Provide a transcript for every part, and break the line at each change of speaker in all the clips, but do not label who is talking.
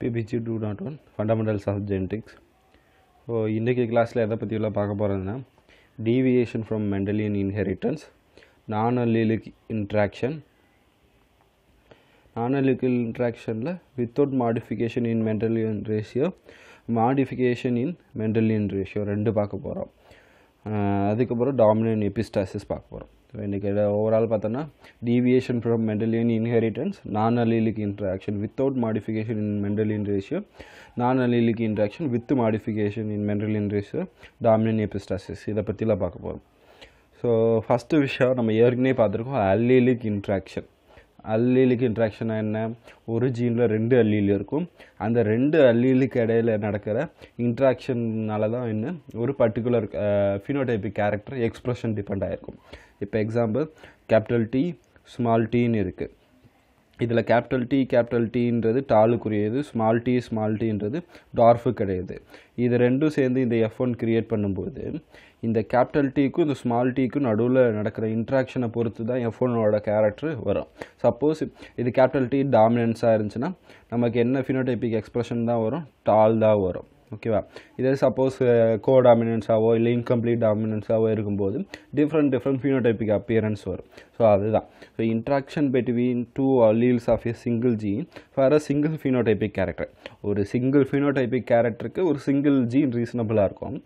BBC two nought one fundamentals of genetics so இன்றைக்கி கிளாஸில் எதை பற்றி பற்றியெல்லாம் பார்க்க போகிறதுன்னா deviation from Mendelian inheritance non allelic interaction non allelic இன்ட்ராக்ஷனில் without modification in Mendelian ratio modification in Mendelian ratio ரெண்டு பார்க்க போகிறோம் அதுக்கப்புறம் டாமினன் எபிஸ்டாசிஸ் பார்க்க போகிறோம் ஸோ இன்றைக்கி ஓவரால் பார்த்தோன்னா deviation from Mendelian inheritance non allelic interaction without modification in Mendelian ratio non allelic interaction with modification in Mendelian ratio dominant epistasis இதை பற்றிலாம் பார்க்க போகிறோம் ஸோ ஃபஸ்ட்டு விஷயம் நம்ம ஏற்கனவே பார்த்துருக்கோம் அலீலிக் இன்ட்ராக்ஷன் அல்லீலுக்கு இன்ட்ராக்ஷனாக என்ன ஒரு ஜீனில் ரெண்டு அல்லீல் இருக்கும் அந்த ரெண்டு அல்லீலுக்கு இடையில் நடக்கிற இன்ட்ராக்ஷன்னால தான் என்ன ஒரு particular phenotypic character expression depend ஆகிருக்கும் இப்போ எக்ஸாம்பிள் கேபிட்டல் டி ஸ்மால் டீன்னு இருக்குது இதில் கேபிட்டல் டி கேபிட்டல் டீன்றது டாலுக்குரியது ஸ்மால் டி ஸ்மால் டீன்றது டார்ஃபு கிடையாது இது ரெண்டும் சேர்ந்து இந்த எஃப் ஒன் கிரியேட் பண்ணும்போது இந்த கேபிட்டல் டீக்கும் இந்த ஸ்மால் டீக்கும் நடுவில் நடக்கிற இன்ட்ராக்ஷனை பொறுத்து தான் என் ஃபோனோட கேரக்டர் வரும் சப்போஸ் இது கேபிட்டல் டீ டாமினன்ஸாக இருந்துச்சுன்னா நமக்கு என்ன ஃபினோடைபிக் எக்ஸ்ப்ரெஷன் தான் வரும் டால் தான் வரும் ஓகேவா இதே சப்போஸ் கோ டாமினன்ஸாவோ இல்லை இன்கம்ப்ளீட் டாமினன்ஸாவோ இருக்கும்போது டிஃப்ரெண்ட் டிஃப்ரெண்ட் ஃபினோடைபிக் அப்பியரன்ஸ் வரும் ஸோ அதுதான் so interaction between two alleles of a single gene for a single phenotypic character ஒரு சிங்கிள் ஃபினோடைபிக் கேரக்டருக்கு ஒரு சிங்கிள் ஜீன் ரீசனபிளாக இருக்கும்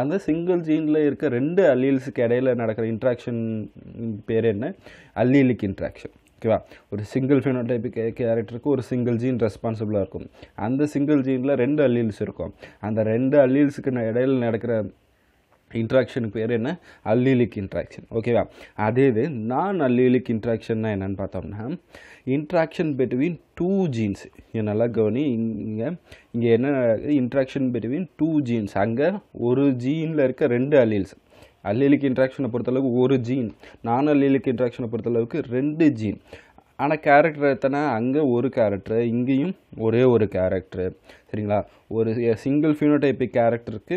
அந்த சிங்கிள் ஜீனில் இருக்க ரெண்டு அல்லீல்ஸுக்கு இடையில் நடக்கிற இன்ட்ராக்ஷன் பேர் என்ன அல்லீலிக் இன்ட்ராக்ஷன் ஓகேவா ஒரு சிங்கிள் ஃபினோடைபிக் கேரக்டருக்கு ஒரு சிங்கிள் ஜீன் ரெஸ்பான்சிபிளாக இருக்கும் அந்த சிங்கிள் ஜீனில் ரெண்டு அல்லீல்ஸ் இருக்கும் அந்த ரெண்டு அல்லீல்ஸுக்கு இடையில் நடக்கிற இன்ட்ராக்ஷனுக்கு பேர் என்ன அல்லீலிக் இன்ட்ராக்ஷன் ஓகேவா அதே இது நான் அல்லீலிக் இன்ட்ராக்ஷன்னா என்னென்னு பார்த்தோம்னா இன்ட்ராக்ஷன் பிட்வீன் டூ ஜீன்ஸ் இங்கே நல்லா கவனி இங்கே இங்கே என்ன இன்ட்ராக்ஷன் பிட்வீன் டூ ஜீன்ஸ் அங்கே ஒரு ஜீனில் இருக்க ரெண்டு அல்லீல்ஸ் அல்லீலிக் இன்ட்ராக்ஷனை பொறுத்தளவுக்கு ஒரு ஜீன் நான் அல்லீலிக் இன்ட்ராக்ஷனை பொறுத்தளவுக்கு ரெண்டு ஜீன் ஆனால் கேரக்டர் எத்தனை அங்கே ஒரு கேரக்டர் இங்கேயும் ஒரே ஒரு கேரக்டர் சரிங்களா ஒரு சிங்கிள் ஃபியூனோடைப்பிக் கேரக்டருக்கு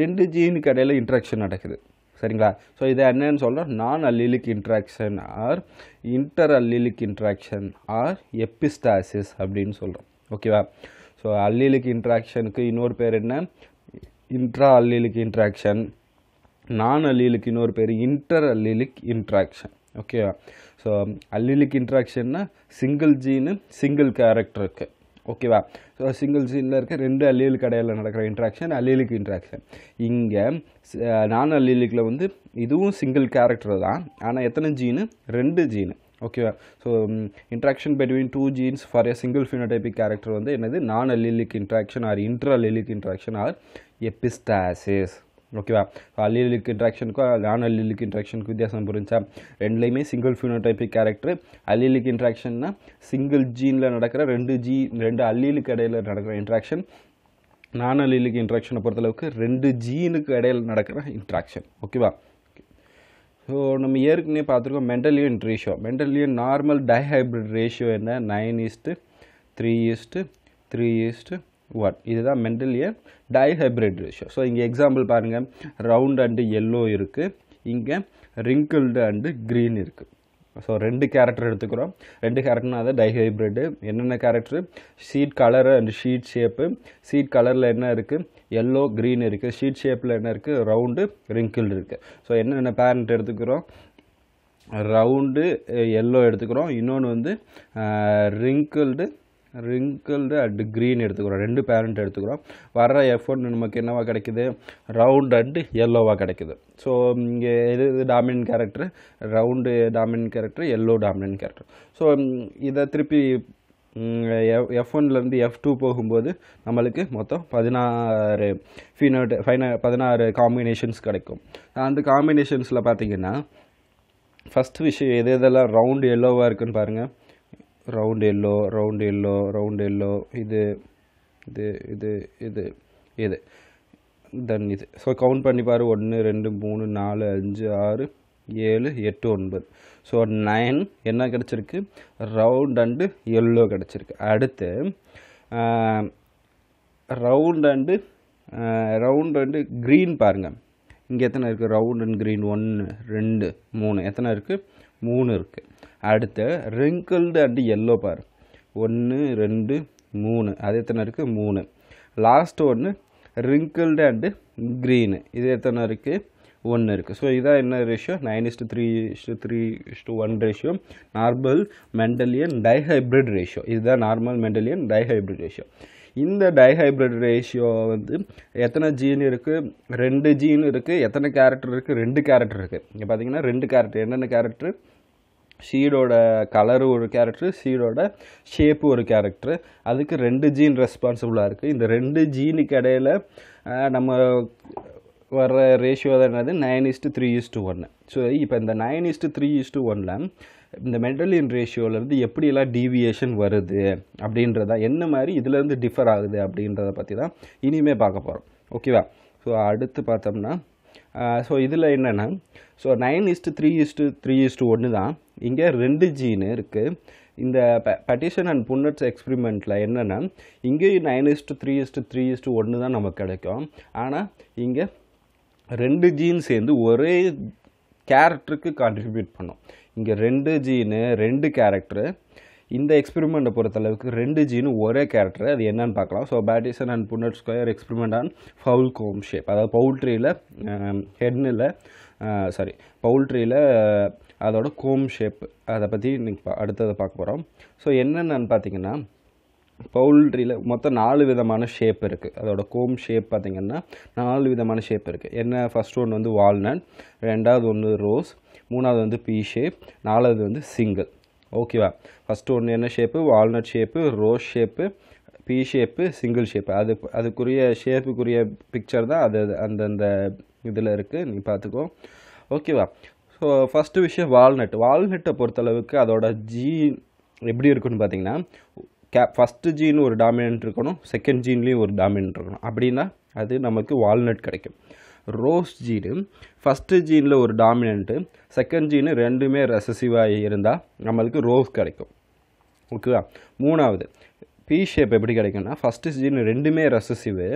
ரெண்டு ஜீனுக்கு இடையில் இன்ட்ராக்ஷன் நடக்குது சரிங்களா ஸோ இது என்னன்னு சொல்கிறோம் non allelic interaction or inter allelic interaction or epistasis அப்படின்னு சொல்கிறோம் ஓகேவா ஸோ அல்லிலிக் இன்ட்ராக்ஷனுக்கு இன்னொரு பேர் என்ன இன்ட்ரா அல்லிலிக் இன்ட்ராக்ஷன் நான் அல்லிலுக்கு இன்னொரு பேர் இன்டர் அல்லிலிக் இன்ட்ராக்ஷன் ஓகேவா ஸோ அல்லிலிக் இன்ட்ராக்ஷன்னா சிங்கிள் ஜீனு சிங்கிள் கேரக்டருக்கு ஓகேவா ஸோ சிங்கிள் ஜீனில் இருக்க ரெண்டு அல்லியல் கடையில் நடக்கிற இன்ட்ராக்ஷன் அல்லிலிக் இன்ட்ராக்ஷன் இங்கே நான் அல்லிலிக்கில் வந்து இதுவும் சிங்கிள் கேரக்டர் தான் ஆனால் எத்தனை ஜீனு ரெண்டு ஜீனு ஓகேவா so interaction between two genes for a single phenotypic character வந்து என்னது non allelic interaction or inter allelic interaction or epistasis ஓகேவா అల్లీలిక్ இன்ட்ராக்ஷனுக்கும் నాన్ అల్లీలిక్ ఇంట్రాక్షన్కు వ్యత్యాసం గురించా ரெண்டுலேயுமே சிங்கிள் ஃபியூனோடைபிக் கேரக்டர் அல்லீலுக்கு இன்ட்ராக்ஷன்னா சிங்கிள் ஜீனில் நடக்கிற ரெண்டு ஜீ ரெண்டு அல்லீலுக்கு இடையில் நடக்கிற இன்ட்ராக்ஷன் நான் அல்லீலுக்கு இன்ட்ராக்ஷனை பொறுத்தளவுக்கு ரெண்டு ஜீனுக்கு இடையில் நடக்கிற இன்ட்ராக்ஷன் ஓகேவா ஸோ நம்ம ஏற்கனவே பார்த்துருக்கோம் Mendelian ratio Mendelian normal dihybrid ratio என்ன nine is to three is to three is to what இதுதான் Mendel year dihybrid ratio so இங்கே எக்ஸாம்பிள் பாருங்கள் ரவுண்ட் அண்டு எல்லோ இருக்குது இங்கே ரிங்கிள்டு அண்டு க்ரீன் இருக்குது ஸோ ரெண்டு கேரக்டர் எடுத்துக்கிறோம் ரெண்டு கேரக்டர்னால் அது டைஹைப்ரிட்டு என்னென்ன character seed colour and seed shape seed கலரில் என்ன இருக்குது எல்லோ க்ரீன் இருக்குது ஷீட் ஷேப்பில் என்ன இருக்குது ரவுண்டு ரிங்கிள் இருக்குது ஸோ என்னென்ன பேரண்ட் எடுத்துக்கிறோம் ரவுண்டு எல்லோ எடுத்துக்கிறோம் இன்னொன்று வந்து wrinkled uh, wrinkled and green எடுத்துக்கிறோம் ரெண்டு பேரண்ட் எடுத்துக்கிறோம் வர்ற ஒன் நமக்கு என்னவாக கிடைக்குது ரவுண்ட் அண்டு எல்லோவாக கிடைக்குது ஸோ இங்கே எது இது dominant character round dominant character yellow dominant character so இதை திருப்பி எஃப் ஒன்லேருந்து எஃப் டூ போகும்போது நம்மளுக்கு மொத்தம் பதினாறு ஃபீனோட் ஃபைன பதினாறு காம்பினேஷன்ஸ் கிடைக்கும் அந்த காம்பினேஷன்ஸில் பார்த்திங்கன்னா ஃபஸ்ட்டு விஷயம் எது எதெல்லாம் ரவுண்டு எல்லோவாக இருக்குன்னு பாருங்கள் round yellow round yellow round yellow இது இது இது இது இது தென் இது ஸோ கவுண்ட் பண்ணி பாரு ஒன்று ரெண்டு மூணு நாலு அஞ்சு ஆறு ஏழு எட்டு ஒன்பது ஸோ நைன் என்ன கிடச்சிருக்கு ரவுண்ட் அண்டு எல்லோ கிடச்சிருக்கு அடுத்து round and round and green பாருங்கள் இங்கே எத்தனை இருக்குது ரவுண்ட் அண்ட் க்ரீன் ஒன்று ரெண்டு மூணு எத்தனை இருக்குது மூணு இருக்குது அடுத்து ரிங்கிள்டு அண்டு எல்லோ பார் ஒன்று ரெண்டு மூணு அது எத்தனை இருக்குது மூணு லாஸ்ட் ஒன்று ரிங்கிள்டு அண்டு க்ரீனு இது எத்தனை இருக்குது ஒன்று இருக்குது ஸோ இதான் என்ன ratio nine is to three is to three is to one ratio normal Mendelian dihybrid ratio இதுதான் நார்மல் மெண்டலியன் டைஹைப்ரிட் ரேஷியோ இந்த டைஹைப்ரிட் ரேஷியோ வந்து எத்தனை ஜீன் இருக்குது ரெண்டு ஜீன் இருக்குது எத்தனை கேரக்டர் இருக்குது ரெண்டு கேரக்டர் இருக்குது இங்கே பார்த்தீங்கன்னா ரெண்டு கேரக்டர் என்னென்ன கேரக்டர் சீடோட கலரு ஒரு கேரக்டரு சீடோட ஷேப்பு ஒரு கேரக்டரு அதுக்கு ரெண்டு ஜீன் ரெஸ்பான்சிபிளாக இருக்குது இந்த ரெண்டு ஜீனுக்கு இடையில் நம்ம வர்ற ரேஷியோ தான் என்னது நைன் இஸ்டு த்ரீ இஸ்டு ஒன்று ஸோ இப்போ இந்த நைன் இஸ்டு த்ரீ இஸ்டு ஒன்னில் இந்த மெண்டலின் ரேஷியோலேருந்து எப்படியெல்லாம் டீவியேஷன் வருது அப்படின்றதா என்ன மாதிரி இதுலேருந்து டிஃபர் ஆகுது அப்படின்றத பற்றி தான் இனிமேல் பார்க்க போகிறோம் ஓகேவா ஸோ அடுத்து பார்த்தோம்னா ஸோ இதில் என்னென்னா so nine is to three is to three is to ஒன்று தான் இங்கே ரெண்டு ஜீனு இருக்குது இந்த பட்டிஷன் அண்ட் புன்னட்ஸ் எக்ஸ்பிரிமெண்ட்டில் என்னென்னா இங்கேயும் nine is to three is to three is to ஒன்று தான் நமக்கு கிடைக்கும் ஆனால் இங்கே ரெண்டு ஜீன் சேர்ந்து ஒரே கேரக்டருக்கு கான்ட்ரிபியூட் பண்ணும் இங்கே ரெண்டு ஜீனு ரெண்டு கேரக்டரு இந்த எக்ஸ்பெரிமெண்ட்டை பொறுத்தளவுக்கு ரெண்டு ஜீனும் ஒரே கேரக்டர் அது என்னன்னு பார்க்கலாம் so Bateson and Punnett square experiment on fowl comb shape அதாவது பவுல்ட்ரியில் ஹெட்னில் சாரி பவுல்ட்ரியில் அதோட கோம் ஷேப் அதை பற்றி இன்னைக்கு அடுத்ததை பார்க்க போகிறோம் ஸோ என்னென்னு பார்த்தீங்கன்னா பவுல்ட்ரியில் மொத்தம் நாலு விதமான ஷேப் இருக்குது அதோட கோம் ஷேப் பார்த்திங்கன்னா நாலு விதமான ஷேப் இருக்குது என்ன ஃபஸ்ட் ஒன்று வந்து வால்நட் ரெண்டாவது ஒன்று ரோஸ் மூணாவது வந்து பி ஷேப் நாலாவது வந்து சிங்கிள் ஓகேவா ஃபஸ்ட்டு ஒன்று என்ன shape walnut shape rose shape pea shape single shape அது அதுக்குரிய ஷேப்புக்குரிய பிக்சர் தான் அது அந்தந்த இதில் இருக்குது நீ பார்த்துக்கோ ஓகேவா ஸோ ஃபஸ்ட்டு விஷயம் வால்நட் வால்நட்டை பொறுத்தளவுக்கு அதோட ஜீன் எப்படி இருக்குன்னு பார்த்தீங்கன்னா கே ஃபஸ்ட்டு ஜீன் ஒரு டாமினன்ட் இருக்கணும் செகண்ட் ஜீன்லேயும் ஒரு டாமினன்ட் இருக்கணும் அப்படின்னா அது நமக்கு வால்நட் கிடைக்கும் ரோஸ் ஜீனு ஃபஸ்ட்டு ஜீனில் ஒரு டாமினண்ட்டு செகண்ட் ஜீனு ரெண்டுமே ரெசசிவாக இருந்தால் நம்மளுக்கு ரோஸ் கிடைக்கும் ஓகேவா மூணாவது பி ஷேப் எப்படி கிடைக்கும்னா ஃபஸ்ட்டு ஜீன் ரெண்டுமே ரெசசிவு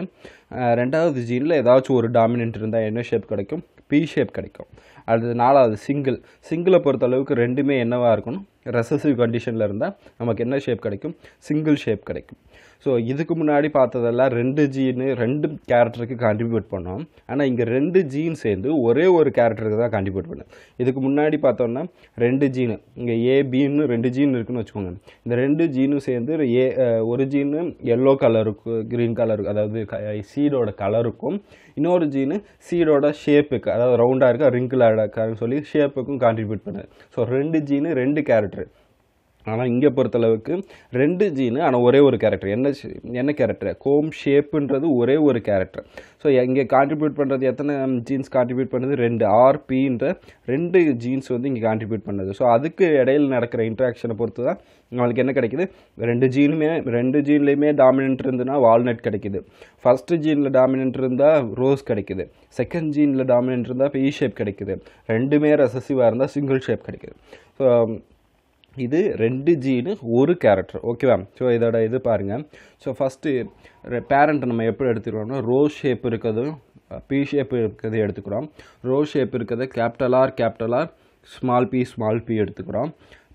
ரெண்டாவது ஜீனில் ஏதாச்சும் ஒரு டாமினன்ட் இருந்தால் என்ன ஷேப் கிடைக்கும் பி ஷேப் கிடைக்கும் அடுத்து நாலாவது சிங்கிள் சிங்கிளை பொறுத்தளவுக்கு ரெண்டுமே என்னவாக இருக்கணும் ரெசசிவ் கண்டிஷனில் இருந்தால் நமக்கு என்ன ஷேப் கிடைக்கும் சிங்கிள் ஷேப் கிடைக்கும் ஸோ இதுக்கு முன்னாடி பார்த்ததெல்லாம் ரெண்டு ஜீனு ரெண்டு கேரக்டருக்கு கான்ட்ரிபியூட் பண்ணோம் ஆனால் இங்கே ரெண்டு ஜீன் சேர்ந்து ஒரே ஒரு கேரக்டருக்கு தான் கான்ட்ரிபியூட் பண்ணும் இதுக்கு முன்னாடி பார்த்தோன்னா ரெண்டு ஜீனு இங்கே ஏ பின்னு ரெண்டு ஜீன் இருக்குன்னு வச்சுக்கோங்க இந்த ரெண்டு ஜீனும் சேர்ந்து ஏ ஒரு ஜீனு எல்லோ கலருக்கும் க்ரீன் கலருக்கு அதாவது சீடோட கலருக்கும் இன்னொரு ஜீனு சீடோட ஷேப்புக்கு அதாவது ரவுண்டாக இருக்கா ரிங்கிளாக டேடாக்கான்னு சொல்லி ஷேப்புக்கும் கான்ட்ரிபியூட் பண்ணார் ஸோ ரெண்டு ஜீனு ரெண்டு கேரக்டர் ஆனால் இங்கே பொறுத்தளவுக்கு ரெண்டு ஜீனு ஆனால் ஒரே ஒரு கேரக்டர் என்ன என்ன கேரக்டர் கோம் ஷேப்புன்றது ஒரே ஒரு கேரக்டர் ஸோ இங்கே கான்ட்ரிபியூட் பண்ணுறது எத்தனை ஜீன்ஸ் கான்ட்ரிபியூட் பண்ணுறது ரெண்டு ஆர்பின்ற ரெண்டு ஜீன்ஸ் வந்து இங்கே கான்ட்ரிபியூட் பண்ணுது ஸோ அதுக்கு இடையில் நடக்கிற இன்ட்ராக்ஷனை பொறுத்து தான் நம்மளுக்கு என்ன கிடைக்குது ரெண்டு ஜீனுமே ரெண்டு ஜீன்லேயுமே டாமினன்ட் இருந்துன்னா வால்நட் கிடைக்குது ஃபஸ்ட்டு ஜீனில் டாமினன்ட் இருந்தால் ரோஸ் கிடைக்குது செகண்ட் ஜீனில் டாமினன்ட் இருந்தால் பி ஷேப் கிடைக்குது ரெண்டுமே ரெசசிவாக இருந்தால் சிங்கிள் ஷேப் கிடைக்குது ஸோ இது ரெண்டு ஜீனு ஒரு கேரக்டர் ஓகேவா ஸோ இதோட இது பாருங்கள் ஸோ ஃபஸ்ட்டு பேரண்ட்டை நம்ம எப்படி எடுத்துக்கிறோம்னா ரோ ஷேப் இருக்கிறதும் பி ஷேப் இருக்கிறது எடுத்துக்கிறோம் ரோ ஷேப் இருக்கிறது capital R capital R small P small P எடுத்துக்கிறோம்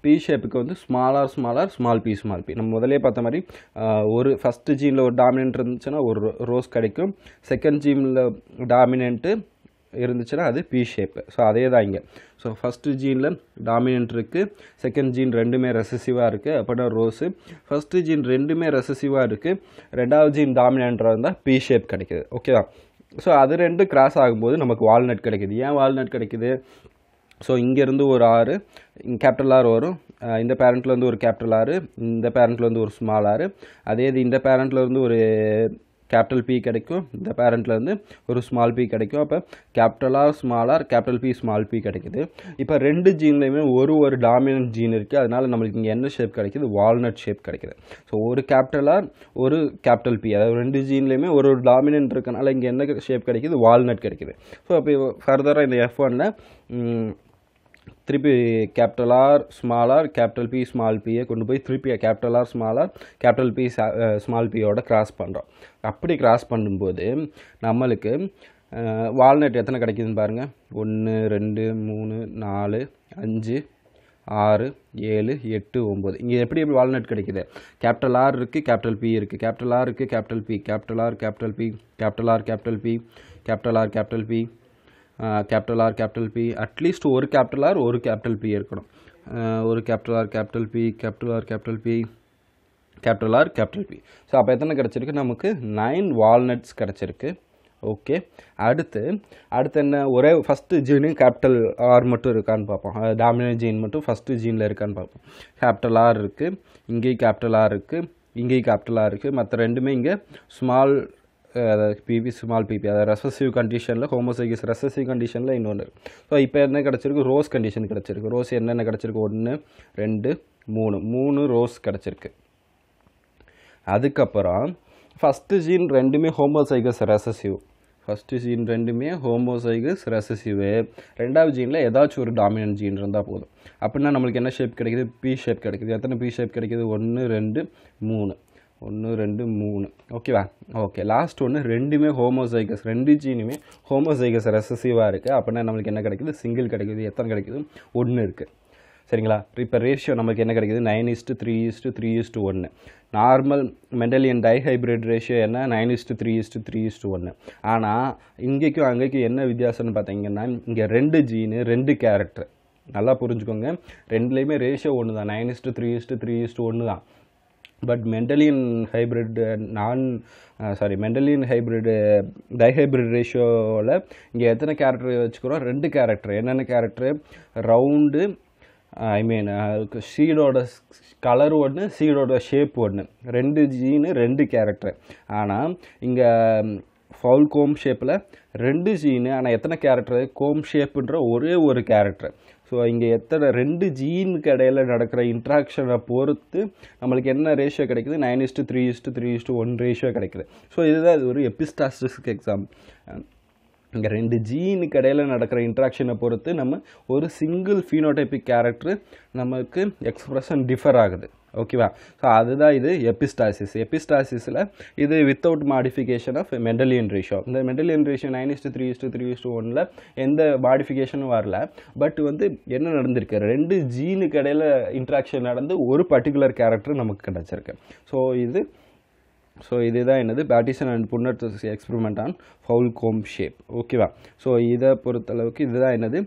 பி ஷேப்புக்கு வந்து small R small R small P small P நம்ம முதலே பார்த்த மாதிரி ஒரு ஃபஸ்ட்டு ஜீனில் ஒரு டாமினன்ட் இருந்துச்சுன்னா ஒரு ரோஸ் கிடைக்கும் செகண்ட் ஜீனில் டாமினென்ட்டு இருந்துச்சுன்னா அது பி ஷேப்பு ஸோ அதே தான் இங்கே ஸோ ஃபஸ்ட்டு ஜீனில் டாமினன்ட் இருக்குது செகண்ட் ஜீன் ரெண்டுமே ரெசசிவாக இருக்குது அப்படின்னா ரோஸு ஃபஸ்ட்டு ஜீன் ரெண்டுமே ரெசசிவாக இருக்குது ரெண்டாவது ஜீன் டாமினன்ட்டாக இருந்தால் பி ஷேப் கிடைக்கிது ஓகே தான் ஸோ அது ரெண்டு கிராஸ் ஆகும்போது நமக்கு வால்நட் கிடைக்கிது ஏன் வால்நட் கிடைக்கிது ஸோ இங்கேருந்து ஒரு ஆறு கேபிட்டல் ஆறு வரும் இந்த பேரண்ட்லேருந்து ஒரு கேபிட்டல் ஆறு இந்த பேரண்ட்லேருந்து ஒரு ஸ்மால் ஆறு அதே இது இந்த பேரண்ட்லேருந்து ஒரு கேபிட்டல் பி கிடைக்கும் இந்த பேரண்ட்லேருந்து ஒரு ஸ்மால் பி கிடைக்கும் அப்போ கேபிட்டலாக ஸ்மாலாக கேபிட்டல் பி ஸ்மால் பி கிடைக்குது இப்போ ரெண்டு ஜீன்லேயுமே ஒரு ஒரு டாமினன்ட் ஜீன் இருக்குது அதனால் நம்மளுக்கு இங்கே என்ன ஷேப் கிடைக்கிது வால்நட் ஷேப் கிடைக்கிது ஸோ ஒரு கேபிட்டலாக ஒரு கேபிட்டல் பி அதாவது ரெண்டு ஜீன்லேயுமே ஒரு ஒரு டாமினன்ட் இருக்கனால இங்கே என்ன ஷேப் கிடைக்கிது வால்நட் கிடைக்கிது ஸோ அப்போ ஃபர்தராக இந்த எஃப் ஒனில் திருப்பி capital R small R capital P small பியை கொண்டு போய் திருப்பி capital R small R capital P small பியோட கிராஸ் பண்ணுறோம் அப்படி கிராஸ் பண்ணும்போது நம்மளுக்கு வால்நட் எத்தனை கிடைக்குதுன்னு பாருங்கள் ஒன்று ரெண்டு மூணு நாலு அஞ்சு ஆறு ஏழு எட்டு ஒம்பது இங்கே எப்படி எப்படி வால்நட் கிடைக்குது கேபிட்டல் ஆர் இருக்குது கேபிட்டல் பி இருக்குது கேபிட்டல் ஆர் இருக்குது capital P capital R capital P capital R capital P capital R capital P capital R capital P at least ஒரு கேபிட்டல் ஆர் ஒரு கேபிட்டல் பி இருக்கணும் ஒரு capital R capital P capital R capital P capital R capital P so அப்போ எத்தனை கிடச்சிருக்கு நமக்கு nine walnuts கிடச்சிருக்கு okay அடுத்து அடுத்து என்ன ஒரே ஃபஸ்ட்டு ஜீனு கேபிட்டல் ஆர் மட்டும் இருக்கான்னு பார்ப்போம் டாமினல் ஜீன் மட்டும் ஃபஸ்ட்டு ஜீனில் இருக்கான்னு பார்ப்போம் கேபிட்டல் ஆர் இருக்குது இங்கேயும் கேபிட்டல் ஆர் இருக்குது இங்கேயும் கேபிட்டல் ஆர் இருக்குது மற்ற ரெண்டுமே இங்கே ஸ்மால் அதாவது பிபி ஸ்மால் பிபி அதாவது ரெசசிவ் கண்டிஷனில் ஹோமோசைகிஸ் ரெசசிவ் கண்டிஷனில் இன்னொன்று ஸோ இப்போ என்ன கிடச்சிருக்கு ரோஸ் கண்டிஷன் கிடச்சிருக்கு ரோஸ் என்னென்ன கிடச்சிருக்கு ஒன்று ரெண்டு மூணு மூணு ரோஸ் கிடச்சிருக்கு அதுக்கப்புறம் ஃபஸ்ட்டு ஜீன் ரெண்டுமே ஹோமோசைகஸ் ரெசசிவ் ஃபஸ்ட்டு ஜீன் ரெண்டுமே ஹோமோசைகஸ் ரெசசிவ் ரெண்டாவது ஜீனில் ஏதாச்சும் ஒரு டாமினன்ட் ஜீன் இருந்தால் போதும் அப்படின்னா நம்மளுக்கு என்ன ஷேப் கிடைக்கிது பி ஷேப் கிடைக்கிது எத்தனை பி ஷேப் கிடைக்கிது ஒன்று ரெண்டு மூணு ஒன்று ரெண்டு மூணு ஓகேவா ஓகே லாஸ்ட் ஒன்று ரெண்டுமே ஹோமோசைகஸ் ரெண்டு ஜீனுமே ஹோமோசைகஸ் ரெசசிவாக இருக்குது அப்படின்னா நம்மளுக்கு என்ன கிடைக்குது சிங்கிள் கிடைக்குது எத்தனை கிடைக்குது ஒன்று இருக்குது சரிங்களா இப்போ ரேஷியோ நமக்கு என்ன கிடைக்குது nine is to three is to three is to ஒன்று நார்மல் மெண்டலியன் டைஹைப்ரிட் ரேஷியோ என்ன nine is to three is to three is to ஒன்று ஆனால் இங்கேக்கும் அங்கேக்கும் என்ன வித்தியாசம்னு பார்த்தீங்கன்னா இங்கே ரெண்டு ஜீனு ரெண்டு கேரக்டர் நல்லா புரிஞ்சுக்கோங்க ரெண்டுலேயுமே ரேஷியோ ஒன்று தான் nine is to three is to three is to ஒன்று தான் பட் மெண்டலியன் ஹைப்ரிட் நான் சாரி மெண்டலியன் ஹைப்ரிடு டைஹைப்ரிட் ரேஷியோவில் இங்கே எத்தனை கேரக்டர் வச்சுக்கிறோம் ரெண்டு கேரக்டர் என்னென்ன கேரக்டரு ரவுண்டு ஐ மீன் சீடோட கலர் ஒன்று சீடோட ஷேப் ஒன்று ரெண்டு ஜீனு ரெண்டு கேரக்டர் ஆனால் இங்கே ஃபவுல் கோம் ஷேப்பில் ரெண்டு ஜீனு ஆனால் எத்தனை கேரக்டர் கோம் ஷேப்புன்ற ஒரே ஒரு கேரக்டர் ஸோ இங்கே எத்தனை ரெண்டு ஜீனுக்கு இடையில் நடக்கிற இன்ட்ராக்ஷனை பொறுத்து நம்மளுக்கு என்ன ரேஷியோ கிடைக்குது nine is to three is to three is to one ratio கிடைக்குது ஸோ இதுதான் இது ஒரு எபிஸ்டாஸ்டிஸ்டிக் எக்ஸாம் இங்கே ரெண்டு ஜீனுக்கு இடையில் நடக்கிற இன்ட்ராக்ஷனை பொறுத்து நம்ம ஒரு சிங்கிள் ஃபீனோடைப்பிக் கேரக்டர் நமக்கு எக்ஸ்ப்ரெஷன் டிஃபர் ஆகுது ஓகேவா ஸோ அதுதான் இது எபிஸ்டாசிஸ் எபிஸ்டாசிஸில் இது without modification of Mendelian ratio இந்த Mendelian ratio nine is to three is to three is to ஒனில் எந்த மாடிஃபிகேஷனும் வரல பட் வந்து என்ன நடந்திருக்கு ரெண்டு ஜீனுக்கு கடையில் இன்ட்ராக்ஷன் நடந்து ஒரு பர்டிகுலர் கேரக்டர் நமக்கு கிடச்சிருக்கு ஸோ இது ஸோ இதுதான் என்னது Bateson and Punnett's experiment on fowl comb shape ஓகேவா ஸோ இதை பொறுத்தளவுக்கு இதுதான் என்னது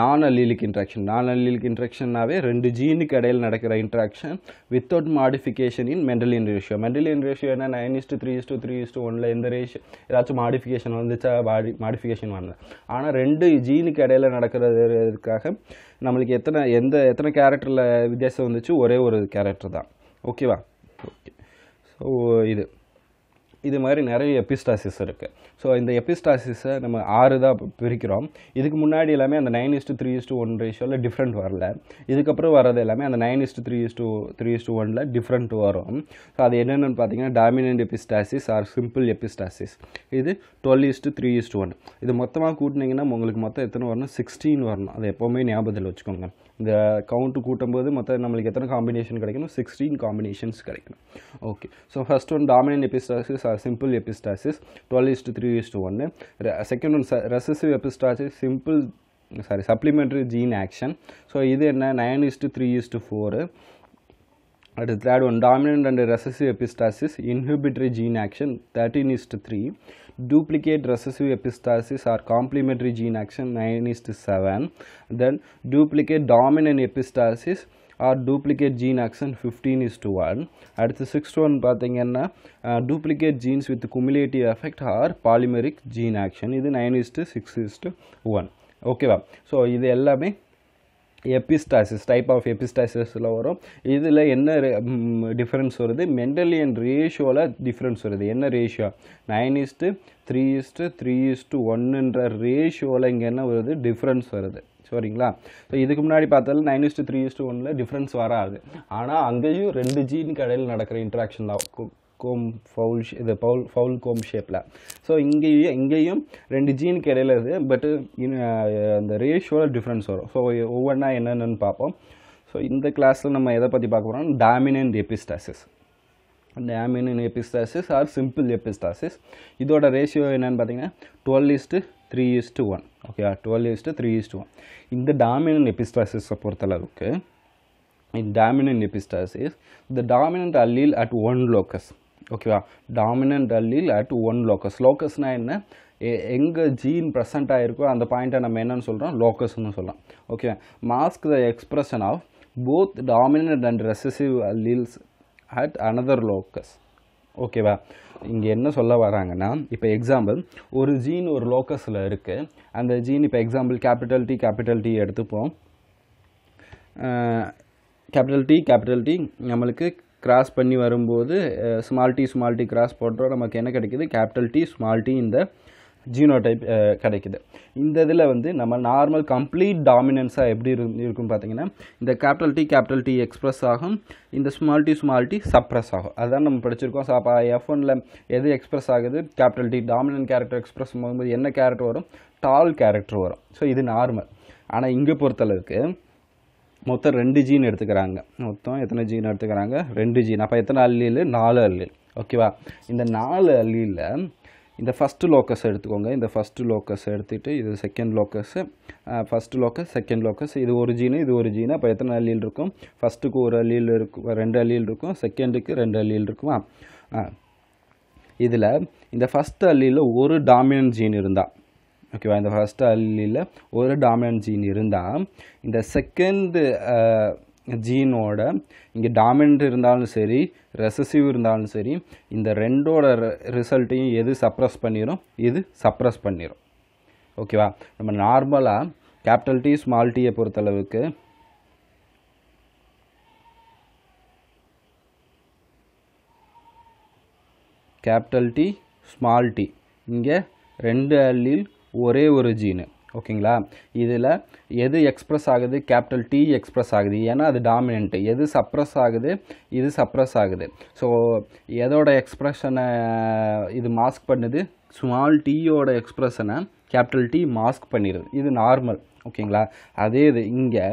non allelic interaction non allelic இன்ட்ராக்ஷன்னாவே ரெண்டு ஜீனுக்கு இடையில் நடக்கிற interaction without modification in Mendelian ratio Mendelian ratio என்ன nine is to three is to three is to ஒனில் எந்த ரேஷியோ ஏதாச்சும் மாடிஃபிகேஷன் வந்துச்சா மாடி மாடிஃபிகேஷன் வந்தது ஆனால் ரெண்டு ஜீனுக்கு இடையில் நடக்கிறதுக்காக நம்மளுக்கு எத்தனை எந்த எத்தனை கேரக்டரில் வித்தியாசம் வந்துச்சு ஒரே ஒரு கேரக்டர் தான் ஓகேவா ஓகே ஸோ இது இது மாதிரி நிறைய எபிஸ்டாசிஸ் இருக்குது ஸோ இந்த எபிஸ்டாசிஸை நம்ம ஆறு தான் பிரிக்கிறோம் இதுக்கு முன்னாடி எல்லாமே அந்த nine is to three is to one ரேஷியோவில் டிஃப்ரெண்ட் வரல இதுக்கப்புறம் வர்றது எல்லாமே அந்த nine is to three is to three is to ஒனில் டிஃப்ரெண்ட் வரும் ஸோ அது என்னென்னு பார்த்தீங்கன்னா dominant epistasis or simple epistasis இது twelve is to three is to one இது மொத்தமாக கூட்டினீங்கன்னா உங்களுக்கு மொத்தம் எத்தனை வரணும் சிக்ஸ்டீன் வரணும் அது எப்போவுமே ஞாபகத்தில் வச்சுக்கோங்க இந்த கவுண்ட்டு கூட்டும்போது மொத்தம் நம்மளுக்கு எத்தனை காம்பினேஷன் கிடைக்கணும் சிக்ஸ்டீன் காம்பினேஷன்ஸ் கிடைக்கணும் okay so first one dominant epistasis or simple epistasis twelve is to three is to ஒன்று second one recessive epistasis simple sorry supplementary gene action so இது என்ன nine is to three is to four Let us one dominant and recessive epistasis inhibitory gene action 13 is to 3. Duplicate recessive epistasis are complementary gene action 9 is to 7. Then duplicate dominant epistasis are duplicate gene action 15 is to 1. At the sixth one, pathingana uh, duplicate genes with cumulative effect are polymeric gene action. Either 9 is to 6 is to 1. Okay, so either me. Epistasis type of எபிஸ்டாசிஸில் வரும் இதில் என்ன difference வருது mentally and ரேஷியோவில் difference வருது என்ன ratio nine is to three is to three is to ஒன்றுன்ற ரேஷியோவில் இங்கே என்ன வருது டிஃப்ரென்ஸ் வருது சரிங்களா ஸோ இதுக்கு முன்னாடி பார்த்தாலும் நைன் இஸ்ட்டு த்ரீ இஸ்ட்டு ஒன்னில் டிஃப்ரென்ஸ் வராது ஆனால் அங்கேயும் ரெண்டு ஜீனுக்கு இடையில் நடக்கிற இன்ட்ராக்ஷன் தான் கோம் ஃபவுல் இது பவுல் ஃபவுல் கோம் ஷேப்பில் ஸோ இங்கேயும் இங்கேயும் ரெண்டு ஜீனுக்கு இடையில இருக்குது பட்டு அந்த ரேஷியோவில் டிஃப்ரென்ஸ் வரும் ஸோ ஒவ்வொன்றா என்னென்னு பார்ப்போம் ஸோ இந்த கிளாஸில் நம்ம எதை பற்றி பார்க்க போகிறோம் dominant epistasis dominant epistasis or simple epistasis இதோட ரேஷியோ என்னென்னு பார்த்தீங்கன்னா twelve is to three is to one okay twelve is to three is to one இந்த டாமினன் எபிஸ்டாசிஸை பொறுத்தளவுக்கு in dominant epistasis the dominant allele at one locus ஓகேவா dominant allele at one locus லோக்கஸ்னால் என்ன எங்கே ஜீன் ப்ரெசண்ட்டாக இருக்கோ அந்த பாயிண்ட்டை நம்ம என்னென்னு சொல்கிறோம் லோக்கஸ்னு சொல்லலாம் ஓகேவா mask the expression of both dominant and recessive alleles at another locus ஓகேவா இங்கே என்ன சொல்ல வராங்கன்னா இப்போ எக்ஸாம்பிள் ஒரு ஜீன் ஒரு லோக்கஸில் இருக்குது அந்த ஜீன் இப்போ example capital D capital D எடுத்துப்போம் கேபிட்டல் டி கேபிட்டல் டி நம்மளுக்கு கிராஸ் பண்ணி வரும்போது small D small D cross போடுறோம் நமக்கு என்ன கிடைக்கிது கேபிட்டல் டி ஸ்மால் டி இந்த ஜீனோ டைப் கிடைக்குது இந்த இதில் வந்து நம்ம நார்மல் கம்ப்ளீட் டாமினன்ஸாக எப்படி இருக்கும்னு பார்த்தீங்கன்னா இந்த capital D capital D express ஆகும் இந்த small D small D suppress ஆகும் அதுதான் நம்ம படிச்சிருக்கோம் ஸோ அப்போ எஃப் ஒனில் எது எக்ஸ்ப்ரெஸ் ஆகுது capital D dominant character express போகும்போது என்ன கேரக்டர் வரும் டால் கேரக்டர் வரும் ஸோ இது நார்மல் ஆனால் இங்கே பொறுத்தளவுக்கு மொத்தம் ரெண்டு ஜீன் எடுத்துக்கிறாங்க மொத்தம் எத்தனை ஜீன் எடுத்துக்கிறாங்க ரெண்டு ஜீன் அப்போ எத்தனை அள்ளியில் நாலு அல்லில் ஓகேவா இந்த நாலு அள்ளியில் இந்த ஃபஸ்ட்டு லோக்கஸ் எடுத்துக்கோங்க இந்த ஃபஸ்ட்டு லோக்கஸ் எடுத்துகிட்டு இது second locus first locus second locus இது ஒரு ஜீனு இது ஒரு ஜீனு அப்போ எத்தனை அள்ளியில் இருக்கும் ஃபஸ்ட்டுக்கு ஒரு அள்ளியில் இருக்கும் ரெண்டு அள்ளியில் இருக்கும் செகண்டுக்கு ரெண்டு அள்ளியில் இருக்குமா இதில் இந்த ஃபஸ்ட் அல்லியில் ஒரு டாமினன்ட் ஜீன் இருந்தால் ஓகேவா இந்த ஃபஸ்ட் அல்லில் ஒரு டாமினன்ட் ஜீன் இருந்தால் இந்த செகண்ட் ஜீனோட இங்கே டாமினன்ட் இருந்தாலும் சரி ரெசசிவ் இருந்தாலும் சரி இந்த ரெண்டோட ரிசல்ட்டையும் எது சப்ரஸ் பண்ணிடும் இது சப்ரஸ் பண்ணிடும் ஓகேவா நம்ம நார்மலாக கேபிட்டல் டி ஸ்மால் டீயை பொறுத்தளவுக்கு கேபிட்டல் டி ஸ்மால் டி இங்கே ரெண்டு அல்லில் ஒரே ஒரு ஜீனு ஓகேங்களா இதில் எது எக்ஸ்ப்ரெஸ் ஆகுது கேபிட்டல் டி எக்ஸ்ப்ரெஸ் ஆகுது ஏன்னா அது டாமினண்ட்டு எது சப்ரஸ் ஆகுது இது சப்ரஸ் ஆகுது ஸோ எதோட எக்ஸ்ப்ரெஷனை இது மாஸ்க் பண்ணுது ஸ்மால் டீயோட எக்ஸ்ப்ரெஷனை கேபிட்டல் டி மாஸ்க் பண்ணிடுது இது நார்மல் ஓகேங்களா அதே இது இங்கே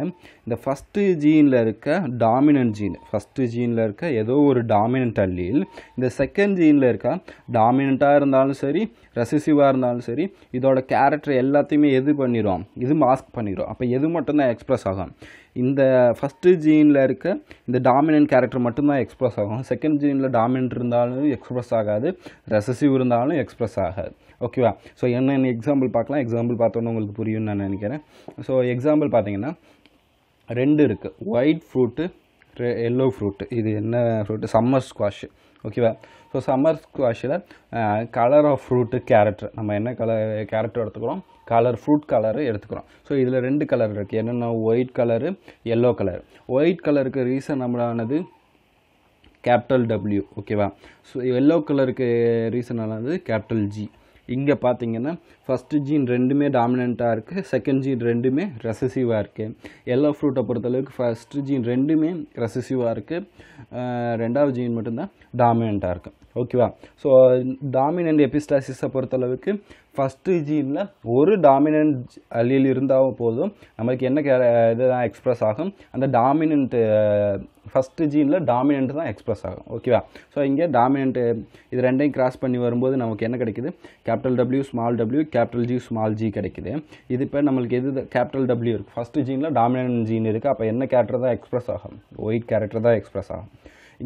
இந்த ஃபஸ்ட்டு ஜீனில் இருக்க டாமினன்ட் ஜீன் ஃபஸ்ட்டு ஜீனில் இருக்க ஏதோ ஒரு டாமினன்ட் அல்லீல் இந்த செகண்ட் ஜீனில் இருக்க டாமினண்ட்டாக இருந்தாலும் சரி ரெசிசிவாக இருந்தாலும் சரி இதோட கேரக்டர் எல்லாத்தையுமே எது பண்ணிடும் இது மாஸ்க் பண்ணிடும் அப்போ எது மட்டும்தான் எக்ஸ்ப்ரெஸ் ஆகும் இந்த ஃபஸ்ட்டு ஜீனில் இருக்க இந்த டாமினன்ட் கேரக்டர் மட்டும்தான் எக்ஸ்ப்ரெஸ் ஆகும் செகண்ட் ஜீனில் டாமினன்ட் இருந்தாலும் எக்ஸ்ப்ரெஸ் ஆகாது ரெசசிவ் இருந்தாலும் எக்ஸ்ப்ரெஸ் ஆகாது ஓகேவா ஸோ என்னென்ன எக்ஸாம்பிள் பார்க்கலாம் எக்ஸாம்பிள் பார்த்தோன்னு உங்களுக்கு புரியும்னு நான் நினைக்கிறேன் ஸோ எக்ஸாம்பிள் பார்த்தீங்கன்னா ரெண்டு இருக்குது ஒயிட் ஃப்ரூட்டு எல்லோ ஃப்ரூட்டு இது என்ன ஃப்ரூட்டு சம்மர் ஸ்குவாஷு ஓகேவா ஸோ சம்மர் ஸ்குவாஷில் கலர் ஆஃப் ஃப்ரூட்டு கேரக்டர் நம்ம என்ன கலர் கேரக்டர் எடுத்துக்கிறோம் கலர் ஃப்ரூட் கலரு எடுத்துக்கிறோம் ஸோ இதில் ரெண்டு கலர் இருக்குது என்னென்னா white colour yellow colour white கலருக்கு ரீசன் நம்மளானது கேபிட்டல் டபிள்யூ ஓகேவா ஸோ எல்லோ கலருக்கு ரீசன் ஆனது கேபிட்டல் ஜி இங்கே பார்த்தீங்கன்னா ஃபஸ்ட்டு ஜீன் ரெண்டுமே டாமினண்ட்டாக இருக்குது செகண்ட் ஜீன் ரெண்டுமே ரெசசிவாக இருக்குது எல்லா ஃப்ரூட்டை பொறுத்தளவுக்கு ஃபஸ்ட்டு ஜீன் ரெண்டுமே ரெசசிவாக இருக்குது ரெண்டாவது ஜீன் மட்டும்தான் டாமினண்ட்டாக இருக்குது ஓகேவா ஸோ டாமினன்ட் எபிஸ்டாசிஸை பொறுத்தளவுக்கு ஃபஸ்ட்டு ஜீனில் ஒரு டாமினன்ட் அலியில் இருந்தால் போதும் நம்மளுக்கு என்ன கே இதுதான் எக்ஸ்ப்ரெஸ் ஆகும் அந்த டாமினன்ட்டு ஃபஸ்ட்டு ஜீனில் டாமினன்ட் தான் எக்ஸ்ப்ரெஸ் ஆகும் ஓகேவா ஸோ இங்கே டாமினன்ட்டு இது ரெண்டையும் கிராஸ் பண்ணி வரும்போது நமக்கு என்ன கிடைக்குது capital W small W capital G small G கிடைக்குது இது இப்போ நம்மளுக்கு எது கேபிட்டல் டபிள்யூ இருக்குது ஃபஸ்ட்டு ஜீனில் டாமினன்ட் ஜீன் இருக்குது அப்போ என்ன கேரக்டர் தான் எக்ஸ்ப்ரெஸ் ஆகும் ஒயிட் கேரக்டர் தான் எக்ஸ்ப்ரெஸ் ஆகும்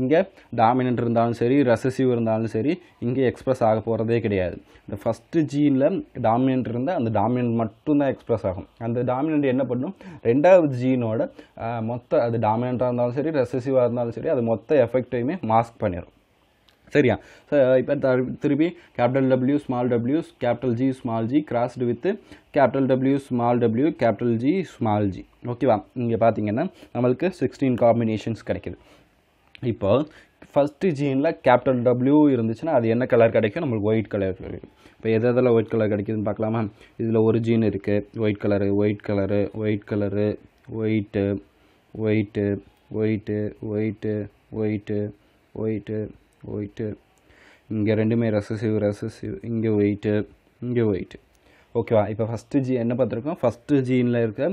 இங்கே டாமினன்ட் இருந்தாலும் சரி ரெசசிவ் இருந்தாலும் சரி இங்கே எக்ஸ்ப்ரெஸ் ஆக போகிறதே கிடையாது இந்த ஃபஸ்ட்டு ஜீனில் டாமினன்ட் இருந்தால் அந்த டாமினன்ட் மட்டும்தான் எக்ஸ்ப்ரெஸ் ஆகும் அந்த டாமினன்ட் என்ன பண்ணும் ரெண்டாவது ஜீனோட மொத்த அது டாமினண்ட்டாக இருந்தாலும் சரி ரெசசிவாக இருந்தாலும் சரி அது மொத்த எஃபெக்டையுமே மாஸ்க் பண்ணிடும் சரியா ஸோ இப்போ திருப்பி capital W small W capital G small G crossed with capital W small W capital G small G ஓகேவா இங்கே பார்த்தீங்கன்னா நம்மளுக்கு சிக்ஸ்டீன் காம்பினேஷன்ஸ் கிடைக்கிது இப்போ ஃபஸ்ட்டு ஜீனில் கேப்டன் டபிள்யூ இருந்துச்சுன்னா அது என்ன கலர் கிடைக்கும் நம்மளுக்கு ஒயிட் கலர் கிடைக்கும் இப்போ எது எதில் ஒயிட் கலர் கிடைக்குதுன்னு பார்க்கலாமா இதில் ஒரு ஜீன் இருக்குது white colour white colour white colour white white white white white white white இங்கே ரெண்டுமே ரசசிவ் ரசசிவ் இங்கே ஒயிட்டு இங்கே ஒயிட்டு ஓகேவா இப்போ ஃபஸ்ட்டு ஜி என்ன பார்த்துருக்கோம் ஃபஸ்ட்டு ஜீனில் இருக்க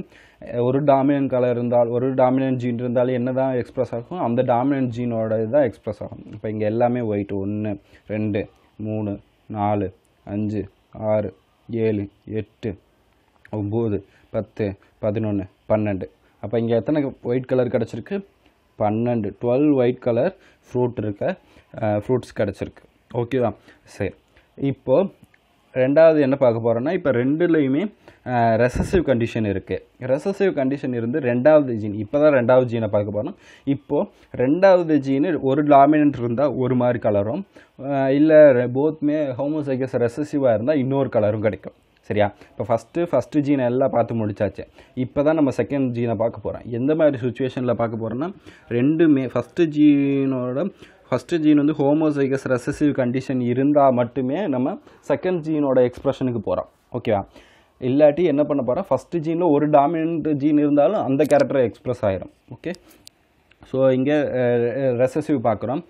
ஒரு டாமினன்ட் கலர் இருந்தால் ஒரு டாமினன்ட் ஜீன் இருந்தாலும் என்ன தான் எக்ஸ்ப்ரெஸ் ஆகும் அந்த டாமினன்ட் ஜீனோட இதுதான் எக்ஸ்ப்ரெஸ் ஆகும் இப்போ இங்கே எல்லாமே ஒயிட் ஒன்று ரெண்டு மூணு நாலு அஞ்சு ஆறு ஏழு எட்டு ஒம்பது பத்து பதினொன்று பன்னெண்டு அப்போ இங்கே எத்தனை ஒயிட் கலர் கிடச்சிருக்கு பன்னெண்டு டுவெல் ஒயிட் கலர் ஃப்ரூட் இருக்க ஃப்ரூட்ஸ் கிடச்சிருக்கு ஓகேவா சரி இப்போது ரெண்டாவது என்ன பார்க்க போகிறோன்னா இப்போ ரெண்டுலேயுமே ரெசசிவ் கண்டிஷன் இருக்குது ரெசசிவ் கண்டிஷன் இருந்து ரெண்டாவது ஜீன் இப்போ தான் ரெண்டாவது ஜீனை பார்க்க போகிறோம் இப்போது ரெண்டாவது ஜீனு ஒரு டாமினன்ட் இருந்தால் ஒரு மாதிரி கலரும் இல்லை போத்துமே ஹோமோசைகஸ் ரெசசிவாக இருந்தால் இன்னொரு கலரும் கிடைக்கும் சரியா இப்போ ஃபஸ்ட்டு ஃபஸ்ட்டு ஜீனை எல்லாம் பார்த்து முடிச்சாச்சு இப்போ தான் நம்ம செகண்ட் ஜீனை பார்க்க போகிறோம் எந்த மாதிரி சுச்சுவேஷனில் பார்க்க போகிறோன்னா ரெண்டுமே ஃபஸ்ட்டு ஜீனோட ஃபஸ்ட்டு ஜீன் வந்து ஹோமோசைகஸ் ரெசசிவ் கண்டிஷன் இருந்தால் மட்டுமே நம்ம செகண்ட் ஜீனோட எக்ஸ்ப்ரெஷனுக்கு போகிறோம் ஓகேவா இல்லாட்டி என்ன பண்ண போகிறோம் ஃபஸ்ட்டு ஜீனில் ஒரு டாமினன்ட் ஜீன் இருந்தாலும் அந்த கேரக்டர் எக்ஸ்ப்ரெஸ் ஆகிரும் ஓகே ஸோ இங்கே ரெசசிவ் பார்க்குறோம்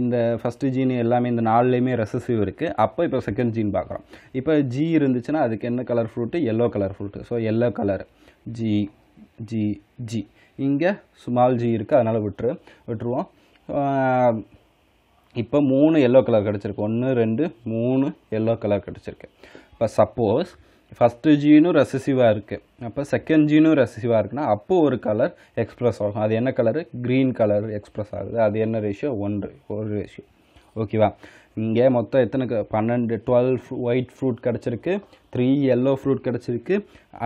இந்த ஃபஸ்ட்டு ஜீன் எல்லாமே இந்த நாலுலேயுமே ரெசசிவ் இருக்குது அப்போ இப்போ செகண்ட் ஜீன் பார்க்குறோம் இப்போ ஜி இருந்துச்சுன்னா அதுக்கு என்ன colour fruit yellow colour fruit so yellow colour G G G இங்கே சுமால் ஜி இருக்குது அதனால் விட்டுரு விட்டுருவோம் இப்போ மூணு எல்லோ கலர் கிடச்சிருக்கு ஒன்று ரெண்டு மூணு எல்லோ கலர் கிடச்சிருக்கு இப்போ சப்போஸ் ஃபஸ்ட்டு ஜீனும் ரெசிசிவாக இருக்குது அப்போ செகண்ட் ஜீனும் ரெசிசிவாக இருக்குன்னா அப்போது ஒரு கலர் எக்ஸ்ப்ரெஸ் ஆகும் அது என்ன கலரு க்ரீன் கலர் எக்ஸ்ப்ரெஸ் ஆகுது அது என்ன ரேஷியோ ஒன்று ஒரு ரேஷியோ ஓகேவா இங்கே மொத்தம் எத்தனை பன்னெண்டு டுவெல் ஒயிட் ஃப்ரூட் கிடச்சிருக்கு த்ரீ எல்லோ ஃப்ரூட் கிடச்சிருக்கு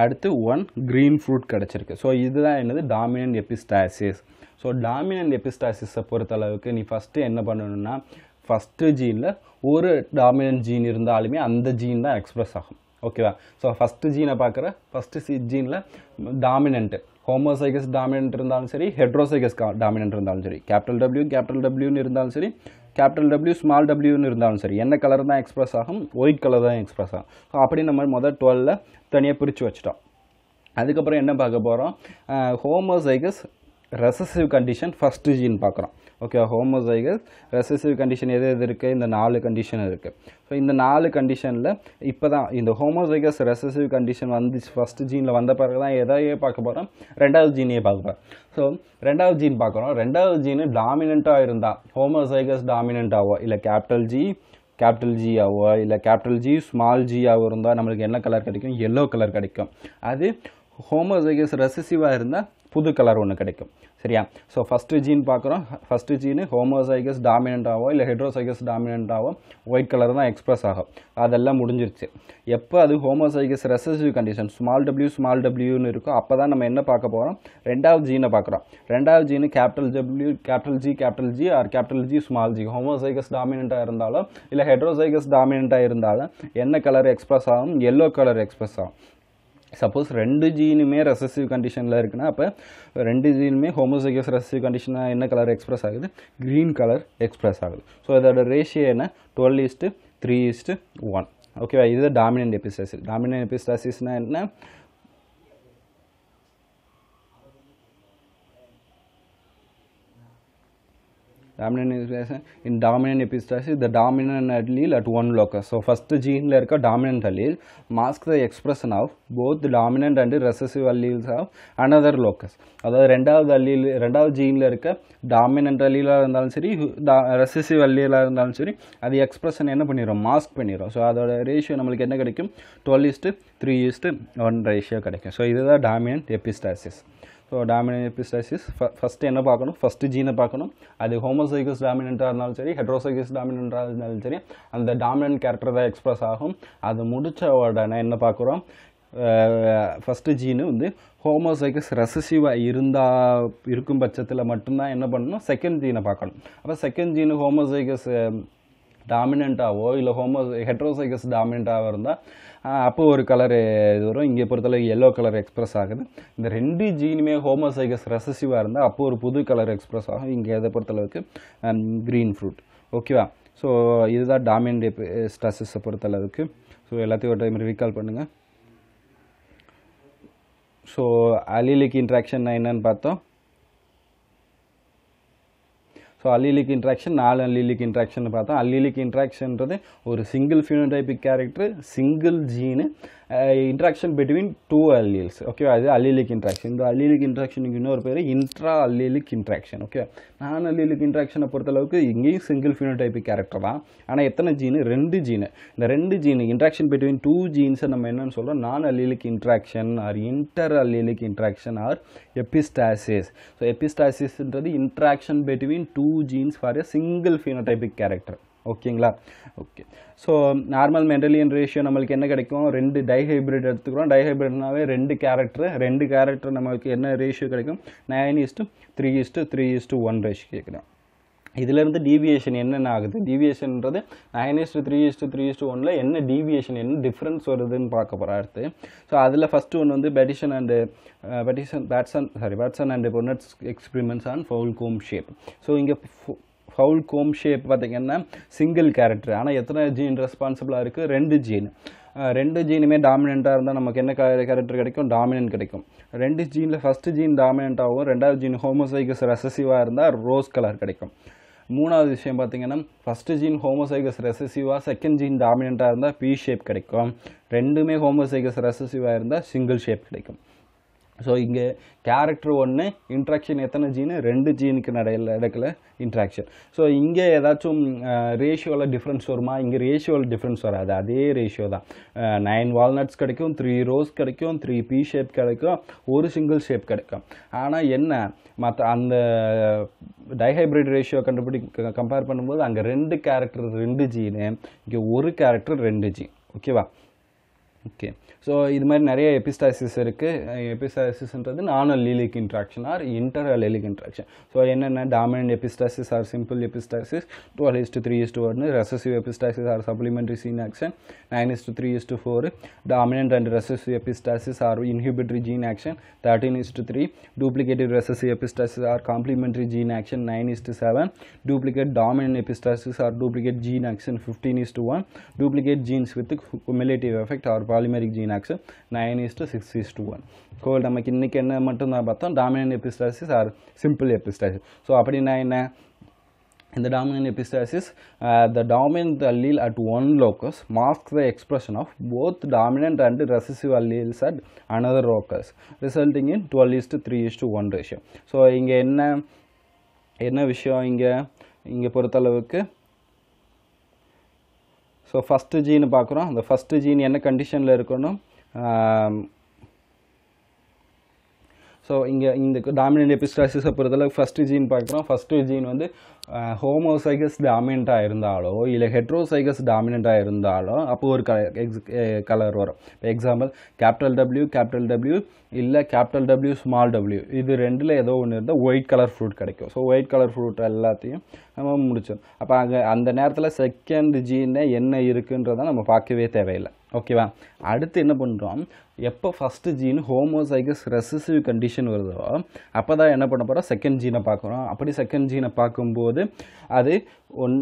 அடுத்து ஒன் க்ரீன் ஃப்ரூட் கிடச்சிருக்கு ஸோ இதுதான் என்னது டாமினன்ட் எபிஸ்டாசிஸ் ஸோ டாமினன்ட் எபிஸ்டாசிஸை பொறுத்த அளவுக்கு நீ ஃபஸ்ட்டு என்ன பண்ணணும்னா ஃபஸ்ட்டு ஜீனில் ஒரு டாமினன்ட் ஜீன் இருந்தாலுமே அந்த ஜீன் தான் எக்ஸ்ப்ரெஸ் ஆகும் ஓகேவா ஸோ ஃபஸ்ட்டு ஜீனை பார்க்குற ஃபஸ்ட்டு சி ஜீனில் டாமினண்ட்டு ஹோமோசைகஸ் டாமினன்ட் இருந்தாலும் சரி ஹெட்ரோசைகஸ் கா டாமினன்ட் இருந்தாலும் சரி கேபிட்டல் டபிள்யூ கேபிட்டல் டபிள்யூன்னு இருந்தாலும் சரி கேபிட்டல் டபிள்யூ ஸ்மால் டபிள்யூன்னு இருந்தாலும் சரி என்ன கலர் தான் எக்ஸ்ப்ரெஸ் ஆகும் ஒயிட் கலர் தான் எக்ஸ்ப்ரெஸ் ஆகும் ஸோ அப்படி நம்ம மொதல் டுவெலில் தனியாக பிரித்து வச்சுட்டோம் அதுக்கப்புறம் என்ன பார்க்க போகிறோம் homozygous recessive condition first gene பார்க்குறோம் ஓகே ஹோமோசைகஸ் ரெசசிவ் கண்டிஷன் எது எது இருக்குது இந்த நாலு கண்டிஷன் இருக்குது ஸோ இந்த நாலு கண்டிஷனில் இப்போ தான் இந்த ஹோமோசைகஸ் ரெசசிவ் கண்டிஷன் வந்துச்சு ஃபஸ்ட்டு ஜீனில் வந்த பிறகு தான் எதாவது பார்க்க போகிறோம் ரெண்டாவது ஜீனையே பார்க்க போகிறோம் ஸோ ரெண்டாவது ஜீன் பார்க்குறோம் ரெண்டாவது ஜீனு டாமினண்ட்டாக இருந்தால் ஹோமோசைகஸ் டாமினண்ட்டாவோ இல்லை கேபிட்டல் ஜி கேபிட்டல் ஜியாவோ இல்லை கேபிட்டல் ஜி ஸ்மால் ஜியாவோ இருந்தால் நம்மளுக்கு என்ன கலர் கிடைக்கும் எல்லோ கலர் கிடைக்கும் அது ஹோமோசைகஸ் ரெசசிவாக இருந்தால் புது கலர் ஒன்று கிடைக்கும் சரியா ஸோ ஃபஸ்ட்டு ஜீன் பார்க்குறோம் ஃபஸ்ட்டு ஜீனு ஹோமோசைகஸ் டாமினண்ட்டாவோ இல்லை ஹெட்ரோசைகஸ் டாமினண்ட்டாவோ ஒயிட் கலர் தான் எக்ஸ்ப்ரெஸ் ஆகும் அதெல்லாம் முடிஞ்சிருச்சு எப்போ அது homozygous recessive condition small W small டபிள்யூன்னு இருக்கும் அப்போ தான் நம்ம என்ன பார்க்க போகிறோம் ரெண்டாவது ஜீனை பார்க்குறோம் ரெண்டாவது gene capital W capital G capital G or capital G small G homozygous டாமினண்ட்டாக இருந்தாலும் இல்லை ஹைட்ரோசைகஸ் டாமினண்ட்டாக இருந்தாலும் என்ன கலர் எக்ஸ்ப்ரெஸ் ஆகும் எல்லோ கலர் எக்ஸ்ப்ரெஸ் ஆகும் சப்போஸ் ரெண்டு ஜீனுமே ரெசசிவ் கண்டிஷனில் இருக்குன்னா அப்போ ரெண்டு ஜீனுமே ஹோமோசைகஸ் ரெசசிவ் கண்டிஷனாக என்ன கலர் எக்ஸ்ப்ரெஸ் ஆகுது க்ரீன் கலர் எக்ஸ்ப்ரெஸ் ஆகுது ஸோ இதோட ரேஷியோ என்ன twelve is to three is to one ஓகேவா இது டாமினன்ட் எபிஸ்டாசிஸ் டாமினன்ட் எபிஸ்டாசிஸ்னால் என்ன dominant infiltration in dominant epistasis the dominant allele at one locus so first ஜீனில் இருக்க dominant allele mask the expression of both dominant and recessive alleles of another locus அதாவது ரெண்டாவது allele ரெண்டாவது ஜீனில் இருக்க dominant அல்லீலாக இருந்தாலும் சரி ரெசசிவ் அல்லீலாக இருந்தாலும் சரி அது எக்ஸ்பிரஷன் என்ன பண்ணிடும் மாஸ்க் பண்ணிடும் ஸோ அதோட ரேஷியோ நம்மளுக்கு என்ன கிடைக்கும் twelve is to three is to one ratio கிடைக்கும் ஸோ இதுதான் dominant epistasis so dominant epistasis first என்ன பார்க்கணும் ஃபஸ்ட்டு ஜீனை பார்க்கணும் அது ஹோமோசைகஸ் டாமினண்ட்டாக இருந்தாலும் சரி ஹெட்ரோசைகஸ் டாமினெண்ட்டாக இருந்தாலும் சரி அந்த டாமினன்ட் கேரக்டர் தான் எக்ஸ்ப்ரெஸ் ஆகும் அது முடித்த உடனே என்ன பார்க்குறோம் ஃபஸ்ட்டு ஜீனு வந்து ஹோமோசைகஸ் ரெசசிவாக இருந்தால் இருக்கும் பட்சத்தில் மட்டும்தான் என்ன பண்ணணும் செகண்ட் ஜீனை பார்க்கணும் அப்போ செகண்ட் ஜீனு ஹோமோசைகஸ் டாமினண்ட்டாவோ இல்லை ஹோமோ ஹெட்ரோசைகஸ் டாமினண்ட்டாக இருந்தால் அப்போ ஒரு கலர் இது வரும் இங்கே பொறுத்தளவுக்கு எல்லோ கலர் எக்ஸ்ப்ரெஸ் ஆகுது இந்த ரெண்டு ஜீனுமே ஹோமோசைகஸ் ரெசசிவாக இருந்தால் அப்போ ஒரு புது கலர் எக்ஸ்ப்ரெஸ் ஆகும் இங்கே எதை பொறுத்தளவுக்கு க்ரீன் ஃப்ரூட் ஓகேவா ஸோ இதுதான் டாமினண்ட் ஸ்ட்ரெஸ்ஸை பொறுத்தளவுக்கு ஸோ எல்லாத்தையும் ஒரு டைம் ரீகால் பண்ணுங்கள் ஸோ அலிலிக் நான் என்னென்னு பார்த்தோம் ஸோ அல்லிலிக் இன்ட்ராக்ஷன் நாலு அல்லிலிக் இன்ட்ராக்ஷன் பார்த்தோம் அல்லிலிக் இன்ட்ராக்ஷன்றது ஒரு single phenotypic character single gene interaction between two alleles okay அது அல்லீலிக் இன்ட்ராக்ஷன் இந்த அல்லீலிக் இன்ட்ராக்ஷனுக்கு இன்னொரு பேர் intra allelic interaction okay non allelic இன்ட்ராக்ஷனை பொறுத்தளவுக்கு இங்கேயும் சிங்கிள் ஃபினோடைபிக் கேரக்டர் தான் ஆனால் எத்தனை ஜீனு ரெண்டு ஜீனு இந்த ரெண்டு ஜீனு இன்ட்ராக்ஷன் பிட்வீன் டூ ஜீன்ஸை நம்ம என்னென்னு சொல்கிறோம் non allelic interaction or inter allelic interaction or epistasis so எபிஸ்டாசிஸ்ன்றது interaction between two genes for a single phenotypic character ஓகேங்களா okay so normal Mendelian ratio நம்மளுக்கு என்ன கிடைக்கும் ரெண்டு டைஹைப்ரிட் எடுத்துக்கிறோம் டைஹைப்ரிட்னாவே ரெண்டு கேரக்டர் ரெண்டு கேரக்டர் நம்மளுக்கு என்ன ரேஷியோ கிடைக்கும் nine is to three is to three is to one ratio கேட்குறோம் இதிலேருந்து டீவியேஷன் என்னென்ன ஆகுது டீவியேஷன்ன்றது nine is to three is to three is to ஒனில் என்ன டீவியேஷன் என்ன டிஃப்ரென்ஸ் வருதுன்னு பார்க்க போகிறோம் அடுத்து ஸோ அதில் ஃபஸ்ட்டு ஒன்று வந்து Bateson and Bateson Bateson sorry Bateson and Punnett's experiments on fowl comb shape so இங்கே ஃபவுல் கோம் ஷேப் பார்த்திங்கன்னா சிங்கிள் கேரக்டர் ஆனால் எத்தனை ஜீன் ரெஸ்பான்சிபிளாக இருக்குது ரெண்டு ஜீன் ரெண்டு ஜீனுமே டாமினெண்ட்டாக இருந்தால் நமக்கு என்ன கேரக்டர் கிடைக்கும் டாமினன்ட் கிடைக்கும் ரெண்டு ஜீனில் ஃபஸ்ட்டு ஜீன் டாமினண்ட்டாகவும் ரெண்டாவது ஜீன் ஹோமோசைகஸ் ரெசசிவாக இருந்தால் ரோஸ் கலர் கிடைக்கும் மூணாவது விஷயம் பார்த்தீங்கன்னா ஃபஸ்ட்டு ஜீன் ஹோமோசைகஸ் ரெசசிவாக செகண்ட் ஜீன் டாமினெண்ட்டாக இருந்தால் பி ஷேப் கிடைக்கும் ரெண்டுமே ஹோமோசைகஸ் ரெசசிவாக இருந்தால் சிங்கிள் ஷேப் கிடைக்கும் ஸோ இங்கே கேரக்டர் ஒன்று இன்ட்ராக்ஷன் எத்தனை ஜீனு ரெண்டு ஜீனுக்கு நடையில் இடத்துல இன்ட்ராக்ஷன் ஸோ இங்கே ஏதாச்சும் ரேஷியோவில் டிஃப்ரென்ஸ் வருமா இங்கே ரேஷியோவில் டிஃப்ரென்ஸ் வராது அதே ரேஷியோ தான் நைன் வால்நட்ஸ் கிடைக்கும் த்ரீ ரோஸ் கிடைக்கும் த்ரீ பி ஷேப் கிடைக்கும் ஒரு சிங்கிள் ஷேப் கிடைக்கும் ஆனால் என்ன மற்ற அந்த டைஹைப்ரிட் ரேஷியோ கண்டுபிடி கம்பேர் பண்ணும்போது அங்கே ரெண்டு கேரக்டர் ரெண்டு ஜீனு இங்கே ஒரு கேரக்டர் ரெண்டு ஜீன் ஓகேவா ஓகே ஸோ இது மாதிரி நிறைய எபிஸ்டாசிஸ் இருக்குது எபிஸ்டாசிஸ்ன்றது non allelic interaction or inter allelic interaction so என்னென்ன dominant epistasis or simple epistasis twelve is to three is to ஒன்று recessive epistasis or supplementary gene action nine is to three is to four dominant and recessive epistasis or inhibitory gene action thirteen is to three duplicated recessive epistasis are complementary gene action 9 is to 7 duplicate dominant epistasis are duplicate gene action 15 is to 1 duplicate genes with cumulative effect or polymeric gene லினாக்ஸ் nine is to six is to one கோல் நமக்கு இன்றைக்கி என்ன மட்டும் தான் பார்த்தோம் dominant epistasis or simple epistasis so அப்படின்னா என்ன In the dominant epistasis, uh, the dominant allele at one locus masks the expression of both dominant and recessive alleles at another locus, resulting in 12 is to 3 is to 1 ratio. So, இங்க என்ன என்ன விஷயம் இங்க இங்க பொறுத்தளவுக்கு so first gene பார்க்குறோம் அந்த first gene என்ன கண்டிஷனில் இருக்கணும் ஸோ இங்கே இந்த dominant epistasis பொறுத்தளவுக்கு ஃபஸ்ட்டு gene பார்க்குறோம் ஃபஸ்ட்டு ஜீன் வந்து ஹோமோசைகஸ் uh, டாமினண்ட்டாக இருந்தாலோ இல்லை ஹெட்ரோசைகஸ் டாமினண்ட்டாக இருந்தாலோ அப்போது ஒரு கலர் eh, வரும் இப்போ example capital W capital W இல்லை கேபிட்டல் டபிள்யூ ஸ்மால் டபிள்யூ இது ரெண்டில் ஏதோ ஒன்று இருந்தால் ஒயிட் கலர் ஃப்ரூட் கிடைக்கும் ஸோ ஒயிட் கலர் ஃப்ரூட் எல்லாத்தையும் நம்ம முடிச்சிடும் அப்போ அங்கே அந்த நேரத்தில் செகண்ட் ஜீனே என்ன இருக்குன்றதை நம்ம பார்க்கவே தேவையில்லை ஓகேவா அடுத்து என்ன பண்ணுறோம் எப்போ first gene homozygous recessive condition வருதோ அப்போ தான் என்ன பண்ண போகிறோம் செகண்ட் ஜீனை பார்க்குறோம் அப்படி செகண்ட் ஜீனை பார்க்கும்போது வந்து அது ஒன்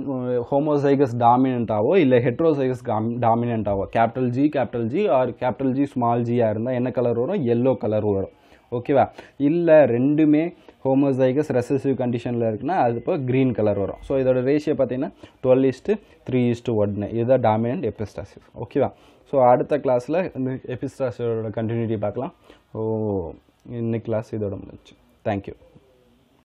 ஹோமோசைகஸ் டாமினண்ட்டாவோ இல்லை ஹெட்ரோசைகஸ் டாமினண்ட்டாவோ capital G capital G or capital G small ஜியாக இருந்தால் என்ன கலர் வரும் எல்லோ கலர் வரும் ஓகேவா இல்லை ரெண்டுமே ஹோமோசைகஸ் ரெசசிவ் கண்டிஷனில் இருக்குன்னா அது இப்போ க்ரீன் கலர் வரும் ஸோ இதோட ரேஷியோ பார்த்தீங்கன்னா டுவெல் இஸ்ட்டு த்ரீ இஸ்ட்டு ஒன்னு இதுதான் டாமினன்ட் எபிஸ்டாசிஸ் ஓகேவா ஸோ அடுத்த கிளாஸில் இந்த எபிஸ்டாசியோட கண்டினியூட்டி பார்க்கலாம் ஓ இன்னைக்கு கிளாஸ் இதோட முடிஞ்சு தேங்க்யூ